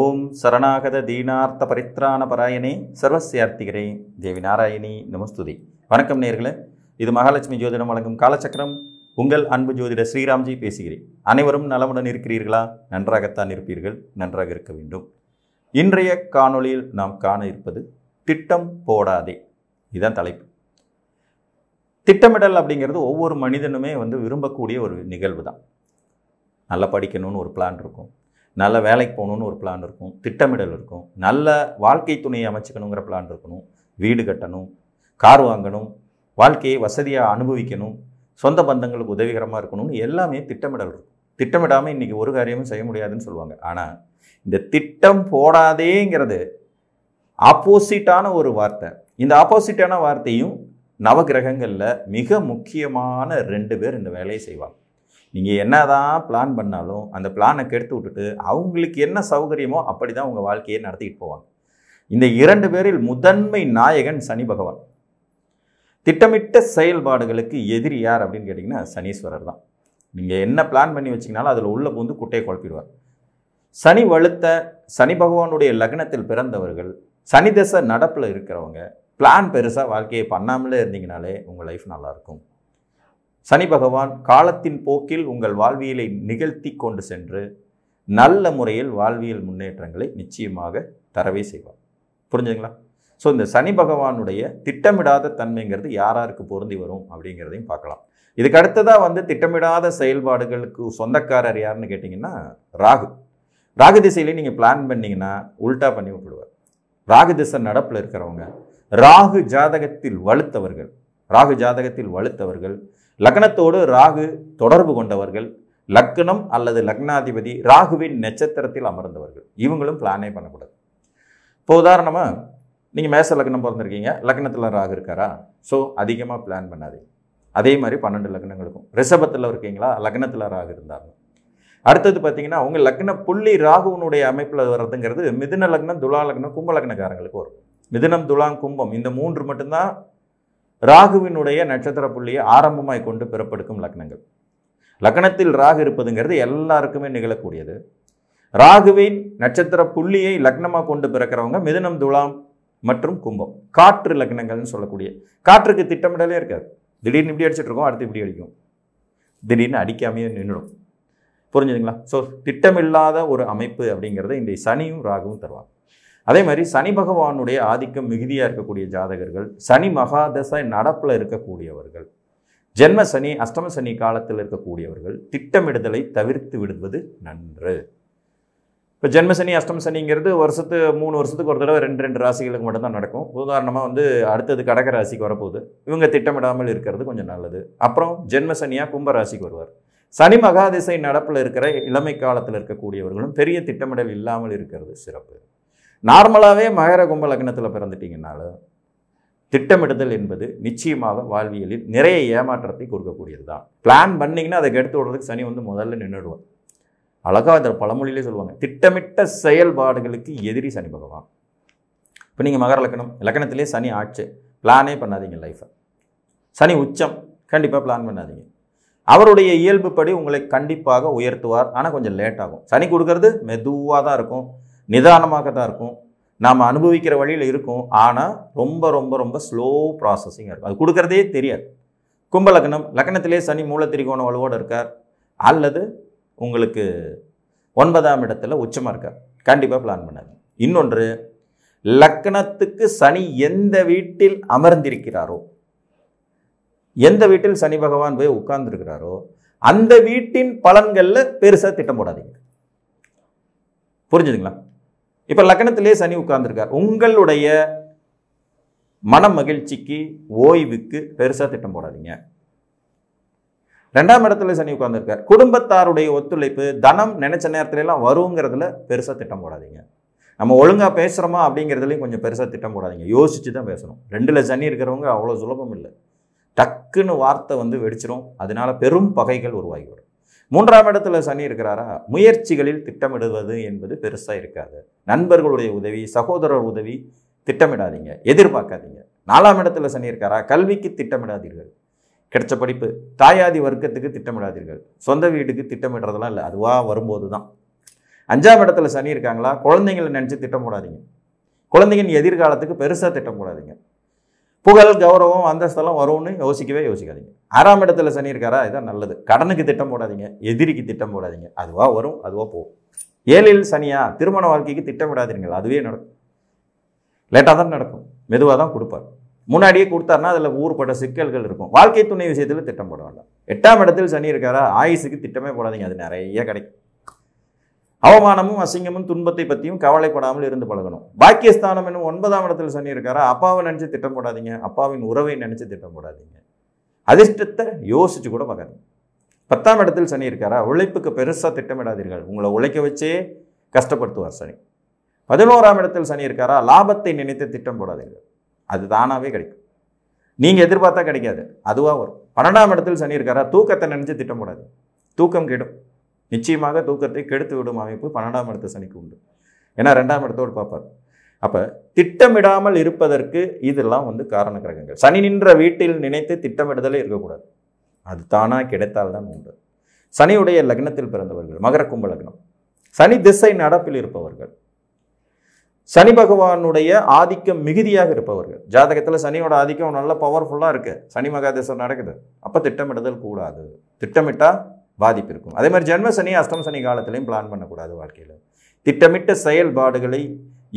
ஓம் சரணாகத தீனார்த்த பரித்ராண பராயணே சர்வசியார்த்திகரே தேவி நாராயணி நமஸ்துதி வணக்கம் நேர்களே இது மகாலட்சுமி ஜோதிடம் வழங்கும் காலச்சக்கரம் உங்கள் அன்பு ஜோதிட ஸ்ரீராம்ஜி பேசுகிறேன் அனைவரும் நலமுடன் இருக்கிறீர்களா நன்றாகத்தான் இருப்பீர்கள் நன்றாக இருக்க வேண்டும் இன்றைய காணொளியில் நாம் காண இருப்பது திட்டம் போடாதே இதுதான் தலைப்பு திட்டமிடல் அப்படிங்கிறது ஒவ்வொரு மனிதனுமே வந்து விரும்பக்கூடிய ஒரு நிகழ்வு தான் நல்லா படிக்கணும்னு ஒரு பிளான் இருக்கும் நல்ல வேலைக்கு போகணுன்னு ஒரு பிளான் இருக்கும் திட்டமிடல் இருக்கும் நல்ல வாழ்க்கை துணையை அமைச்சுக்கணுங்கிற பிளான் இருக்கணும் வீடு கட்டணும் கார் வாங்கணும் வாழ்க்கையை வசதியாக அனுபவிக்கணும் சொந்த பந்தங்களுக்கு உதவிகரமாக இருக்கணும்னு எல்லாமே திட்டமிடல் இருக்கும் திட்டமிடாமல் இன்றைக்கி ஒரு காரியமும் செய்ய முடியாதுன்னு சொல்லுவாங்க ஆனால் இந்த திட்டம் போடாதேங்கிறது ஆப்போசிட்டான ஒரு வார்த்தை இந்த ஆப்போசிட்டான வார்த்தையும் நவகிரகங்களில் மிக முக்கியமான ரெண்டு பேர் இந்த வேலையை செய்வாங்க நீங்கள் என்ன தான் பிளான் பண்ணாலும் அந்த பிளானை கெடுத்து விட்டுட்டு அவங்களுக்கு என்ன சௌகரியமோ அப்படி தான் உங்கள் வாழ்க்கையை நடத்திக்கிட்டு போவாங்க இந்த இரண்டு பேரில் முதன்மை நாயகன் சனி பகவான் திட்டமிட்ட செயல்பாடுகளுக்கு எதிரி யார் அப்படின்னு கேட்டிங்கன்னா சனீஸ்வரர் தான் நீங்கள் என்ன பிளான் பண்ணி வச்சிங்கனாலும் அதில் உள்ளே பூந்து குட்டையை குழப்பிடுவார் சனி வழுத்த சனி பகவானுடைய லக்னத்தில் பிறந்தவர்கள் சனி தசை நடப்பில் இருக்கிறவங்க பிளான் பெருசாக வாழ்க்கையை பண்ணாமலே இருந்தீங்கனாலே உங்கள் லைஃப் நல்லாயிருக்கும் சனி பகவான் காலத்தின் போக்கில் உங்கள் வாழ்வியலை நிகழ்த்தி கொண்டு சென்று நல்ல முறையில் வாழ்வியல் முன்னேற்றங்களை நிச்சயமாக தரவே செய்வார் புரிஞ்சுங்களா ஸோ இந்த சனி பகவானுடைய திட்டமிடாத தன்மைங்கிறது யாராருக்கு பொருந்தி வரும் அப்படிங்கிறதையும் பார்க்கலாம் இதுக்கு அடுத்ததாக வந்து திட்டமிடாத செயல்பாடுகளுக்கு சொந்தக்காரர் யாருன்னு கேட்டிங்கன்னா ராகு ராகு திசையிலேயே நீங்கள் பிளான் பண்ணிங்கன்னா உல்ட்டா பண்ணி விட்டுடுவார் ராகு திசை நடப்பில் இருக்கிறவங்க ராகு ஜாதகத்தில் வலுத்தவர்கள் ராகு ஜாதகத்தில் வலுத்தவர்கள் லக்னத்தோடு ராகு தொடர்பு கொண்டவர்கள் லக்னம் அல்லது லக்னாதிபதி ராகுவின் நட்சத்திரத்தில் அமர்ந்தவர்கள் இவங்களும் பிளானே பண்ணக்கூடாது இப்போ உதாரணமாக நீங்கள் மேச லக்னம் பிறந்திருக்கீங்க லக்னத்தில் ராகு இருக்காரா ஸோ அதிகமாக பிளான் பண்ணாதீங்க அதே மாதிரி பன்னெண்டு லக்னங்களுக்கும் ரிஷபத்தில் இருக்கீங்களா லக்னத்தில் ராகு இருந்தாலும் அடுத்தது பார்த்தீங்கன்னா அவங்க லக்ன புள்ளி ராகுவனுடைய அமைப்பில் வர்றதுங்கிறது மிதுன லக்னம் துலா லக்னம் கும்ப லக்னக்காரங்களுக்கு வரும் மிதினம் துலாம் கும்பம் இந்த மூன்று மட்டும்தான் ராகுவினுடைய நட்சத்திர புள்ளியை ஆரம்பமாய் கொண்டு பிறப்பெடுக்கும் லக்னங்கள் லக்னத்தில் ராகு இருப்பதுங்கிறது எல்லாருக்குமே நிகழக்கூடியது ராகுவின் நட்சத்திர புள்ளியை லக்னமாக கொண்டு பிறக்கிறவங்க மிதுனம் துலாம் மற்றும் கும்பம் காற்று லக்னங்கள்னு சொல்லக்கூடிய காற்றுக்கு திட்டமிடலே இருக்காது திடீர்னு இப்படி அடிச்சுட்டு இருக்கோம் அடுத்து இப்படி அடிக்கும் திடீர்னு அடிக்காமையே நின்றுடும் புரிஞ்சுதுங்களா ஸோ திட்டமில்லாத ஒரு அமைப்பு அப்படிங்கிறத இந்த சனியும் ராகுவும் தருவாங்க அதே மாதிரி சனி பகவானுடைய ஆதிக்கம் மிகுதியாக இருக்கக்கூடிய ஜாதகர்கள் சனி மகாதசை நடப்பில் இருக்கக்கூடியவர்கள் ஜென்ம சனி அஷ்டம சனி காலத்தில் இருக்கக்கூடியவர்கள் திட்டமிடுதலை தவிர்த்து விடுவது நன்று இப்போ ஜென்மசனி அஷ்டம சனிங்கிறது வருஷத்து மூணு வருஷத்துக்கு ஒரு தடவை ரெண்டு ரெண்டு ராசிகளுக்கு மட்டும்தான் நடக்கும் உதாரணமாக வந்து அடுத்தது கடக ராசிக்கு வரப்போகுது இவங்க திட்டமிடாமல் இருக்கிறது கொஞ்சம் நல்லது அப்புறம் ஜென்ம சனியாக கும்ப ராசிக்கு வருவார் சனி மகாதிசை நடப்பில் இருக்கிற இளமை காலத்தில் இருக்கக்கூடியவர்களும் பெரிய திட்டமிடல் இல்லாமல் இருக்கிறது சிறப்பு நார்மலாகவே மகர கும்ப லக்னத்தில் பிறந்துட்டிங்கனாலும் திட்டமிடுதல் என்பது நிச்சயமாக வாழ்வியலில் நிறைய ஏமாற்றத்தை கொடுக்கக்கூடியது தான் பிளான் பண்ணிங்கன்னா அதை கெடுத்து விடுறதுக்கு சனி வந்து முதல்ல நின்றுடுவோம் அழகாக இந்த பழமொழியிலே சொல்லுவாங்க திட்டமிட்ட செயல்பாடுகளுக்கு எதிரி சனி பகவான் இப்போ நீங்கள் மகர லக்கணம் லக்கணத்திலே சனி ஆட்சி பிளானே பண்ணாதீங்க லைஃப்பை சனி உச்சம் கண்டிப்பாக பிளான் பண்ணாதீங்க அவருடைய இயல்புப்படி உங்களை கண்டிப்பாக உயர்த்துவார் ஆனால் கொஞ்சம் லேட் ஆகும் சனி கொடுக்கறது மெதுவாக தான் இருக்கும் நிதானமாக தான் இருக்கும் நாம் அனுபவிக்கிற வழியில் இருக்கும் ஆனால் ரொம்ப ரொம்ப ரொம்ப ஸ்லோ ப்ராசஸிங்காக இருக்கும் அது கொடுக்குறதே தெரியாது கும்ப லக்னம் லக்னத்திலே சனி மூலத்திரிகோண வலுவோடு இருக்கார் அல்லது உங்களுக்கு ஒன்பதாம் இடத்துல உச்சமாக இருக்கார் கண்டிப்பாக பிளான் பண்ணார் இன்னொன்று லக்னத்துக்கு சனி எந்த வீட்டில் அமர்ந்திருக்கிறாரோ எந்த வீட்டில் சனி பகவான் போய் உட்கார்ந்துருக்கிறாரோ அந்த வீட்டின் பலன்களில் பெருசாக திட்டம் போடாதீங்க புரிஞ்சுதுங்களா இப்போ லக்கணத்திலே சனி உட்கார்ந்துருக்கார் உங்களுடைய மன மகிழ்ச்சிக்கு ஓய்வுக்கு பெருசாக திட்டம் போடாதீங்க ரெண்டாம் இடத்துல சனி உட்கார்ந்துருக்கார் குடும்பத்தாருடைய ஒத்துழைப்பு தனம் நினைச்ச எல்லாம் வருங்கிறதுல பெருசாக திட்டம் போடாதீங்க நம்ம ஒழுங்காக பேசுகிறோமா அப்படிங்கிறதுலையும் கொஞ்சம் பெருசாக திட்டம் போடாதீங்க யோசித்து தான் பேசணும் ரெண்டில் சனி இருக்கிறவங்க அவ்வளோ சுலபம் இல்லை டக்குன்னு வார்த்தை வந்து வெடிச்சிரும் அதனால் பெரும் பகைகள் உருவாகி வரும் மூன்றாம் இடத்துல சனி இருக்கிறாரா முயற்சிகளில் திட்டமிடுவது என்பது பெருசாக இருக்காது நண்பர்களுடைய உதவி சகோதரர் உதவி திட்டமிடாதீங்க எதிர்பார்க்காதீங்க நாலாம் இடத்துல சனி இருக்காரா கல்விக்கு திட்டமிடாதீர்கள் கிடைச்ச படிப்பு தாயாதி வர்க்கத்துக்கு திட்டமிடாதீர்கள் சொந்த வீட்டுக்கு திட்டமிடுறதெல்லாம் இல்லை அதுவாக வரும்போது தான் அஞ்சாம் இடத்துல சனி இருக்காங்களா குழந்தைங்களை நினச்சி திட்டம் போடாதீங்க குழந்தைங்க எதிர்காலத்துக்கு பெருசாக திட்டம் போடாதீங்க புகழ் கௌரவம் அந்தஸ்தெல்லாம் வரும்னு யோசிக்கவே யோசிக்காதீங்க ஆறாம் இடத்துல சனி இருக்காரா இதான் நல்லது கடனுக்கு திட்டம் போடாதீங்க எதிரிக்கு திட்டம் போடாதீங்க அதுவாக வரும் அதுவாக போகும் ஏழில் சனியா திருமண வாழ்க்கைக்கு திட்டமிடாதீர்கள் அதுவே நடக்கும் லேட்டாக தான் நடக்கும் மெதுவாக தான் கொடுப்பார் முன்னாடியே கொடுத்தாருன்னா அதில் ஊர்பட்ட சிக்கல்கள் இருக்கும் வாழ்க்கை துணை விஷயத்தில் திட்டம் போட வேண்டாம் எட்டாம் இடத்தில் சனி இருக்காரா ஆயுசுக்கு திட்டமே போடாதீங்க அது நிறைய கிடைக்கும் அவமானமும் அசிங்கமும் துன்பத்தை பற்றியும் கவலைப்படாமல் இருந்து பழகணும் பாக்கியஸ்தானம் என்னும் ஒன்பதாம் இடத்தில் சொன்னியிருக்காரா அப்பாவை நினச்சி திட்டம் போடாதீங்க அப்பாவின் உறவை நினச்சி திட்டம் போடாதீங்க அதிர்ஷ்டத்தை யோசிச்சு கூட பார்க்காதீங்க பத்தாம் இடத்தில் சனி இருக்காரா உழைப்புக்கு பெருசாக திட்டமிடாதீர்கள் உங்களை உழைக்க வச்சே கஷ்டப்படுத்துவார் சனி பதினோராம் இடத்தில் சனி இருக்காரா லாபத்தை நினைத்து திட்டம் போடாதீர்கள் அது தானாகவே கிடைக்கும் நீங்கள் எதிர்பார்த்தா கிடைக்காது அதுவாக வரும் பன்னெண்டாம் இடத்தில் சனி இருக்காரா தூக்கத்தை நினச்சி திட்டம் போடாது தூக்கம் கெடும் நிச்சயமாக தூக்கத்தை கெடுத்து விடும் அமைப்பு பன்னெண்டாம் இடத்து சனிக்கு உண்டு ஏன்னா ரெண்டாம் இடத்தோடு பார்ப்பார் அப்போ திட்டமிடாமல் இருப்பதற்கு இதெல்லாம் வந்து காரண கிரகங்கள் சனி நின்ற வீட்டில் நினைத்து திட்டமிடுதலே இருக்கக்கூடாது அது தானாக கிடைத்தால்தான் உண்டு சனியுடைய லக்னத்தில் பிறந்தவர்கள் மகர கும்ப லக்னம் சனி திசை நடப்பில் இருப்பவர்கள் சனி பகவானுடைய ஆதிக்கம் மிகுதியாக இருப்பவர்கள் ஜாதகத்தில் சனியோட ஆதிக்கம் நல்ல பவர்ஃபுல்லாக இருக்குது சனி மகாதேசம் நடக்குது அப்போ திட்டமிடுதல் கூடாது திட்டமிட்டால் பாதிப்பு இருக்கும் அதே மாதிரி ஜென்ம சனி அஷ்டம் சனி காலத்திலையும் பிளான் பண்ணக்கூடாது வாழ்க்கையில் திட்டமிட்ட செயல்பாடுகளை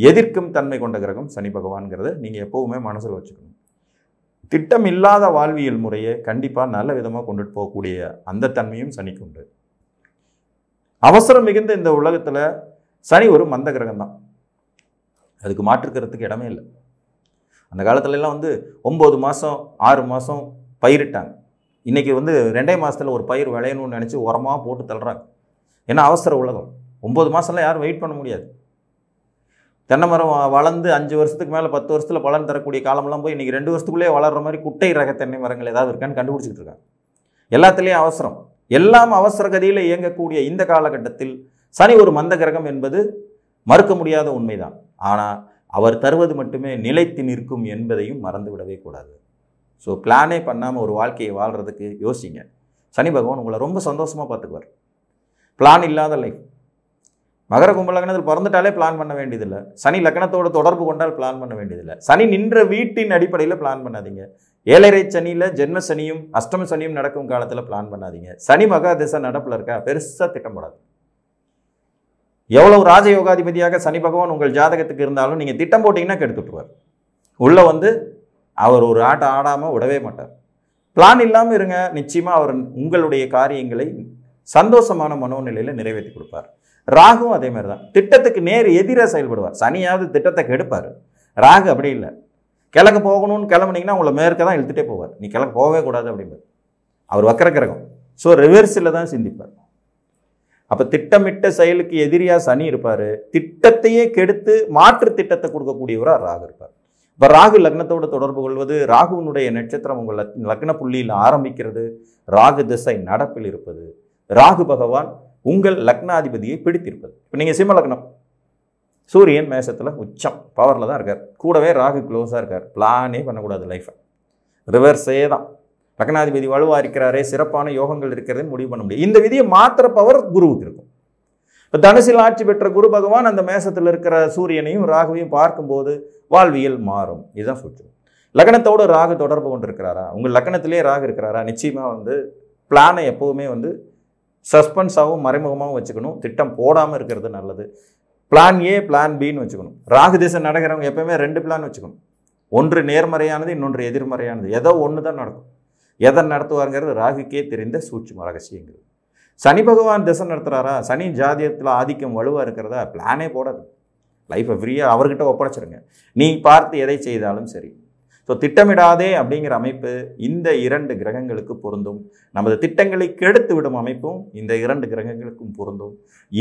எதிர்க்கும் தன்மை கொண்ட கிரகம் சனி பகவான்கிறத நீங்கள் எப்போவுமே மனசில் வச்சுக்கணும் திட்டம் இல்லாத வாழ்வியல் முறையை கண்டிப்பாக நல்ல விதமாக கொண்டுட்டு போகக்கூடிய அந்த தன்மையும் சனிக்கு உண்டு அவசரம் மிகுந்த இந்த உலகத்தில் சனி ஒரு மந்த கிரகம் தான் அதுக்கு மாற்றுக்கிறதுக்கு இடமே இல்லை அந்த காலத்துலலாம் வந்து ஒம்பது மாதம் ஆறு மாதம் பயிரிட்டாங்க இன்றைக்கி வந்து ரெண்டே மாதத்தில் ஒரு பயிர் விளையணும்னு நினச்சி உரமாக போட்டு தள்ளுறாங்க ஏன்னா அவசர உலகம் ஒம்பது மாதம்லாம் யாரும் வெயிட் பண்ண முடியாது தென்னை மரம் வளர்ந்து அஞ்சு வருஷத்துக்கு மேலே பத்து வருஷத்தில் பலன் தரக்கூடிய காலம்லாம் போய் இன்றைக்கி ரெண்டு வருஷத்துக்குள்ளே வளர்கிற மாதிரி குட்டை ரக தென்னை மரங்கள் ஏதாவது இருக்கான்னு கண்டுபிடிச்சிட்டு இருக்காங்க எல்லாத்துலேயும் அவசரம் எல்லாம் அவசர கதியில் இயங்கக்கூடிய இந்த காலகட்டத்தில் சனி ஒரு மந்த கிரகம் என்பது மறுக்க முடியாத உண்மைதான் ஆனால் அவர் தருவது மட்டுமே நிலைத்து நிற்கும் என்பதையும் மறந்துவிடவே கூடாது ஸோ பிளானே பண்ணாமல் ஒரு வாழ்க்கையை வாழ்கிறதுக்கு யோசிங்க சனி பகவான் உங்களை ரொம்ப சந்தோஷமாக பார்த்துக்குவார் பிளான் இல்லாத லைஃப் மகர கும்ப பிறந்துட்டாலே பிளான் பண்ண வேண்டியதில்லை சனி லக்னத்தோட தொடர்பு கொண்டால் பிளான் பண்ண வேண்டியதில்லை சனி நின்ற வீட்டின் அடிப்படையில் பிளான் பண்ணாதீங்க ஏழரை சனியில் ஜென்ம சனியும் அஷ்டம சனியும் நடக்கும் காலத்தில் பிளான் பண்ணாதீங்க சனி மகா திசை நடப்பில் இருக்கா பெருசாக திட்டமிடாது எவ்வளவு ராஜயோகாதிபதியாக சனி பகவான் உங்கள் ஜாதகத்துக்கு இருந்தாலும் நீங்கள் திட்டம் போட்டிங்கன்னா கெடுத்துட்டுருவார் உள்ளே வந்து அவர் ஒரு ஆட்டம் ஆடாமல் விடவே மாட்டார் பிளான் இல்லாமல் இருங்க நிச்சயமாக அவர் உங்களுடைய காரியங்களை சந்தோஷமான மனோநிலையில் நிறைவேற்றி கொடுப்பார் ராகும் அதே மாதிரி தான் திட்டத்துக்கு நேர் எதிராக செயல்படுவார் சனியாவது திட்டத்தை கெடுப்பார் ராகு அப்படி இல்லை கிழக்கு போகணும்னு கிளம்புனீங்கன்னா உங்களை மேற்க தான் இழுத்துட்டே போவார் நீ கிழக்கு போகவே கூடாது அப்படிம்பார் அவர் வக்கர கிரகம் ஸோ ரிவர்ஸில் தான் சிந்திப்பார் அப்போ திட்டமிட்ட செயலுக்கு எதிரியாக சனி இருப்பார் திட்டத்தையே கெடுத்து மாற்று திட்டத்தை கொடுக்கக்கூடியவராக ராகு இருப்பார் இப்போ ராகு லக்னத்தோடு தொடர்பு கொள்வது ராகுவினுடைய நட்சத்திரம் உங்கள் லக்ன புள்ளியில் ஆரம்பிக்கிறது ராகு திசை நடப்பில் இருப்பது ராகு பகவான் உங்கள் லக்னாதிபதியை பிடித்திருப்பது இப்போ நீங்கள் சிம்ம லக்னம் சூரியன் மேசத்தில் உச்சம் பவரில் தான் இருக்கார் கூடவே ராகு க்ளோஸாக இருக்கார் பிளானே பண்ணக்கூடாது லைஃப்பை ரிவர்ஸே தான் லக்னாதிபதி வலுவாக இருக்கிறாரே சிறப்பான யோகங்கள் இருக்கிறதே முடிவு பண்ண முடியும் இந்த விதியை மாத்திர பவர் குருவுக்கு இருக்கும் இப்போ தனுசில் ஆட்சி பெற்ற குரு பகவான் அந்த மேசத்தில் இருக்கிற சூரியனையும் ராகுவையும் பார்க்கும்போது வாழ்வியல் மாறும் இதுதான் ஃபியூச்சர் லக்னத்தோட ராகு தொடர்பு கொண்டு இருக்கிறாரா உங்கள் லக்னத்திலே ராகு இருக்கிறாரா நிச்சயமாக வந்து பிளானை எப்போவுமே வந்து சஸ்பென்ஸாகவும் மறைமுகமாகவும் வச்சுக்கணும் திட்டம் போடாமல் இருக்கிறது நல்லது பிளான் ஏ பிளான் பின்னு வச்சுக்கணும் ராகு திசை நடக்கிறவங்க எப்போவுமே ரெண்டு பிளான் வச்சுக்கணும் ஒன்று நேர்மறையானது இன்னொன்று எதிர்மறையானது ஏதோ ஒன்று தான் நடக்கும் எதை நடத்துவாருங்கிறது ராகுக்கே தெரிந்த சூட்சும ரகசியங்கள் சனி பகவான் திசை நடத்துகிறாரா சனி ஜாதியத்தில் ஆதிக்கம் வலுவாக இருக்கிறதா பிளானே போடாது லைஃப்பை ஃப்ரீயாக அவர்கிட்ட ஒப்படைச்சிருங்க நீ பார்த்து எதை செய்தாலும் சரி ஸோ திட்டமிடாதே அப்படிங்கிற அமைப்பு இந்த இரண்டு கிரகங்களுக்கு பொருந்தும் நமது திட்டங்களை கெடுத்து விடும் அமைப்பும் இந்த இரண்டு கிரகங்களுக்கும் பொருந்தும்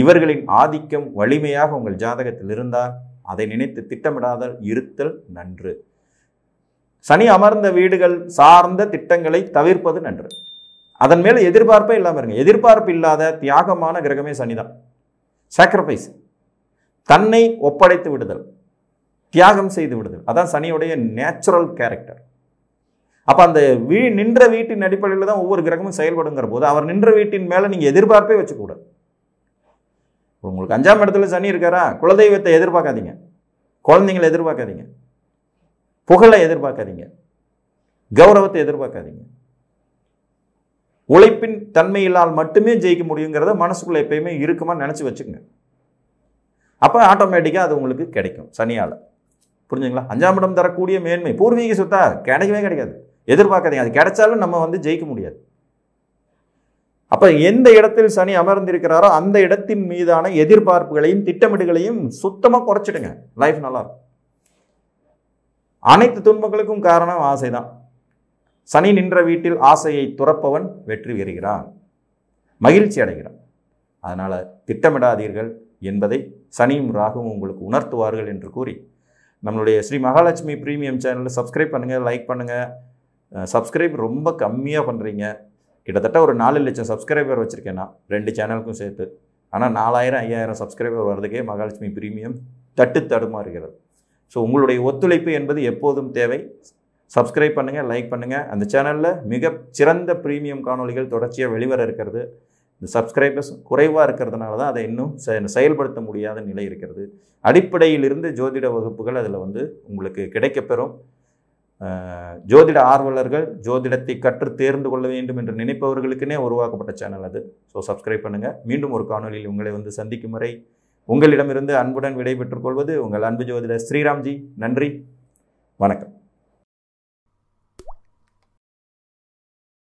இவர்களின் ஆதிக்கம் வலிமையாக உங்கள் ஜாதகத்தில் இருந்தால் அதை நினைத்து திட்டமிடாதல் இருத்தல் நன்று சனி அமர்ந்த வீடுகள் சார்ந்த திட்டங்களை தவிர்ப்பது நன்று அதன் மேலே எதிர்பார்ப்பே இல்லாமல் இருங்க எதிர்பார்ப்பு இல்லாத தியாகமான கிரகமே சனி தான் சாக்ரிஃபைஸ் தன்னை ஒப்படைத்து விடுதல் தியாகம் செய்து விடுதல் அதான் சனியுடைய நேச்சுரல் கேரக்டர் அப்போ அந்த வீ நின்ற வீட்டின் அடிப்படையில் தான் ஒவ்வொரு கிரகமும் செயல்படுங்கிற போது அவர் நின்ற வீட்டின் மேலே நீங்கள் எதிர்பார்ப்பே வச்சுக்கூடாது உங்களுக்கு அஞ்சாம் இடத்துல சனி இருக்காரா குலதெய்வத்தை எதிர்பார்க்காதீங்க குழந்தைங்களை எதிர்பார்க்காதீங்க புகழை எதிர்பார்க்காதீங்க கௌரவத்தை எதிர்பார்க்காதீங்க உழைப்பின் தன்மையினால் மட்டுமே ஜெயிக்க முடியுங்கிறத மனசுக்குள்ளே எப்பயுமே இருக்குமா நினச்சி வச்சுக்கோங்க அப்போ ஆட்டோமேட்டிக்காக அது உங்களுக்கு கிடைக்கும் சனியால் புரிஞ்சுங்களா அஞ்சாம் இடம் தரக்கூடிய மேன்மை பூர்வீக சொத்தா கிடைக்கவே கிடைக்காது எதிர்பார்க்காதீங்க அது கிடைச்சாலும் நம்ம வந்து ஜெயிக்க முடியாது அப்போ எந்த இடத்தில் சனி அமர்ந்திருக்கிறாரோ அந்த இடத்தின் மீதான எதிர்பார்ப்புகளையும் திட்டமிடுகளையும் சுத்தமாக குறைச்சிடுங்க லைஃப் நல்லா அனைத்து துன்பங்களுக்கும் காரணம் ஆசை தான் சனி நின்ற வீட்டில் ஆசையை துறப்பவன் வெற்றி பெறுகிறான் மகிழ்ச்சி அடைகிறான் அதனால் திட்டமிடாதீர்கள் என்பதை சனியும் ராகுவும் உங்களுக்கு உணர்த்துவார்கள் என்று கூறி நம்மளுடைய ஸ்ரீ மகாலட்சுமி ப்ரீமியம் சேனலில் சப்ஸ்கிரைப் பண்ணுங்கள் லைக் பண்ணுங்கள் சப்ஸ்கிரைப் ரொம்ப கம்மியாக பண்ணுறீங்க கிட்டத்தட்ட ஒரு நாலு லட்சம் சப்ஸ்கிரைபர் வச்சுருக்கேன் நான் ரெண்டு சேனலுக்கும் சேர்த்து ஆனால் நாலாயிரம் ஐயாயிரம் சப்ஸ்கிரைபர் வர்றதுக்கே மகாலட்சுமி ப்ரீமியம் தட்டு தடுமாறுகிறது ஸோ உங்களுடைய ஒத்துழைப்பு என்பது எப்போதும் தேவை சப்ஸ்கிரைப் பண்ணுங்கள் லைக் பண்ணுங்கள் அந்த சேனலில் மிக சிறந்த ப்ரீமியம் காணொலிகள் தொடர்ச்சியாக வெளிவர இருக்கிறது இந்த சப்ஸ்கிரைபர்ஸ் குறைவாக இருக்கிறதுனால தான் அதை இன்னும் செயல்படுத்த முடியாத நிலை இருக்கிறது அடிப்படையிலிருந்து ஜோதிட வகுப்புகள் அதில் வந்து உங்களுக்கு கிடைக்கப்பெறும் ஜோதிட ஆர்வலர்கள் ஜோதிடத்தை கற்று தேர்ந்து கொள்ள வேண்டும் என்று நினைப்பவர்களுக்குனே உருவாக்கப்பட்ட சேனல் அது ஸோ சப்ஸ்கிரைப் பண்ணுங்கள் மீண்டும் ஒரு காணொலியில் உங்களை வந்து சந்திக்கும் முறை உங்களிடமிருந்து அன்புடன் விடைபெற்றுக் கொள்வது உங்கள் அன்பு ஜோதிடர் ஸ்ரீராம்ஜி நன்றி வணக்கம்